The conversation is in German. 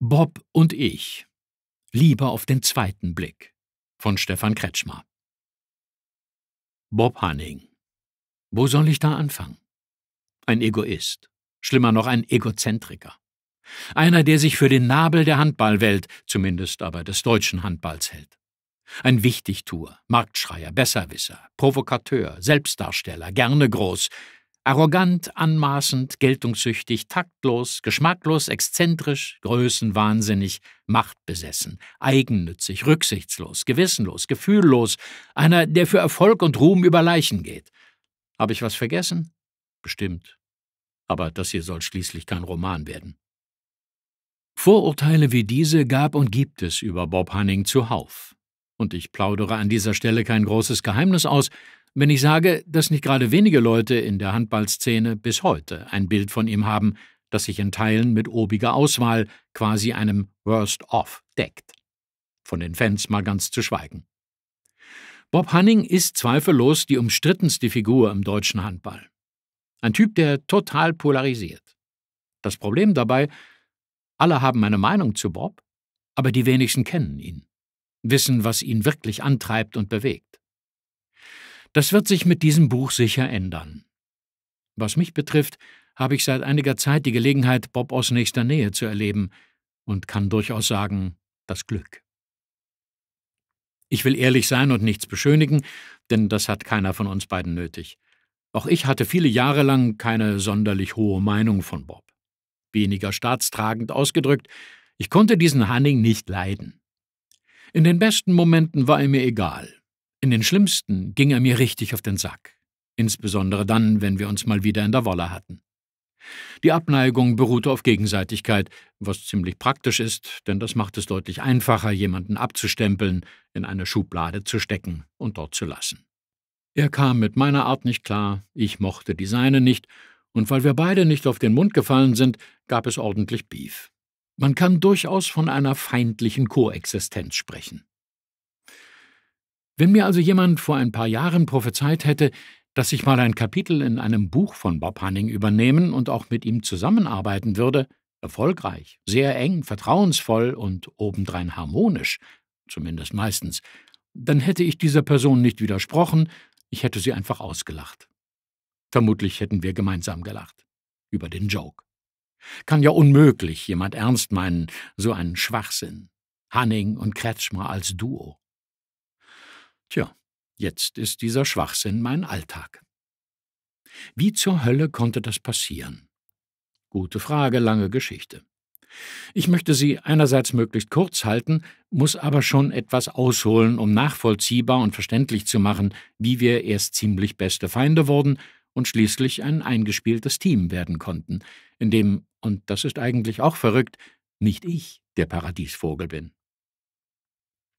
Bob und ich. Lieber auf den zweiten Blick von Stefan Kretschmer. Bob Hanning. Wo soll ich da anfangen? Ein Egoist, schlimmer noch ein Egozentriker. Einer, der sich für den Nabel der Handballwelt, zumindest aber des deutschen Handballs hält. Ein Wichtigtuer, Marktschreier, Besserwisser, Provokateur, Selbstdarsteller, gerne groß, Arrogant, anmaßend, geltungssüchtig, taktlos, geschmacklos, exzentrisch, größenwahnsinnig, machtbesessen, eigennützig, rücksichtslos, gewissenlos, gefühllos, einer, der für Erfolg und Ruhm über Leichen geht. Habe ich was vergessen? Bestimmt. Aber das hier soll schließlich kein Roman werden. Vorurteile wie diese gab und gibt es über Bob Hunning zuhauf. Und ich plaudere an dieser Stelle kein großes Geheimnis aus, wenn ich sage, dass nicht gerade wenige Leute in der Handballszene bis heute ein Bild von ihm haben, das sich in Teilen mit obiger Auswahl, quasi einem Worst Off deckt. Von den Fans mal ganz zu schweigen. Bob Hanning ist zweifellos die umstrittenste Figur im deutschen Handball. Ein Typ, der total polarisiert. Das Problem dabei, alle haben eine Meinung zu Bob, aber die wenigsten kennen ihn, wissen, was ihn wirklich antreibt und bewegt. Das wird sich mit diesem Buch sicher ändern. Was mich betrifft, habe ich seit einiger Zeit die Gelegenheit, Bob aus nächster Nähe zu erleben und kann durchaus sagen, das Glück. Ich will ehrlich sein und nichts beschönigen, denn das hat keiner von uns beiden nötig. Auch ich hatte viele Jahre lang keine sonderlich hohe Meinung von Bob. Weniger staatstragend ausgedrückt, ich konnte diesen Hanning nicht leiden. In den besten Momenten war er mir egal, in den schlimmsten ging er mir richtig auf den Sack, insbesondere dann, wenn wir uns mal wieder in der Wolle hatten. Die Abneigung beruhte auf Gegenseitigkeit, was ziemlich praktisch ist, denn das macht es deutlich einfacher, jemanden abzustempeln, in eine Schublade zu stecken und dort zu lassen. Er kam mit meiner Art nicht klar, ich mochte die seine nicht, und weil wir beide nicht auf den Mund gefallen sind, gab es ordentlich Beef. Man kann durchaus von einer feindlichen Koexistenz sprechen. Wenn mir also jemand vor ein paar Jahren prophezeit hätte, dass ich mal ein Kapitel in einem Buch von Bob Hanning übernehmen und auch mit ihm zusammenarbeiten würde, erfolgreich, sehr eng, vertrauensvoll und obendrein harmonisch, zumindest meistens, dann hätte ich dieser Person nicht widersprochen, ich hätte sie einfach ausgelacht. Vermutlich hätten wir gemeinsam gelacht. Über den Joke. Kann ja unmöglich jemand ernst meinen, so einen Schwachsinn. Hanning und Kretschmer als Duo. Tja, jetzt ist dieser Schwachsinn mein Alltag. Wie zur Hölle konnte das passieren? Gute Frage, lange Geschichte. Ich möchte sie einerseits möglichst kurz halten, muss aber schon etwas ausholen, um nachvollziehbar und verständlich zu machen, wie wir erst ziemlich beste Feinde wurden und schließlich ein eingespieltes Team werden konnten, in dem, und das ist eigentlich auch verrückt, nicht ich der Paradiesvogel bin.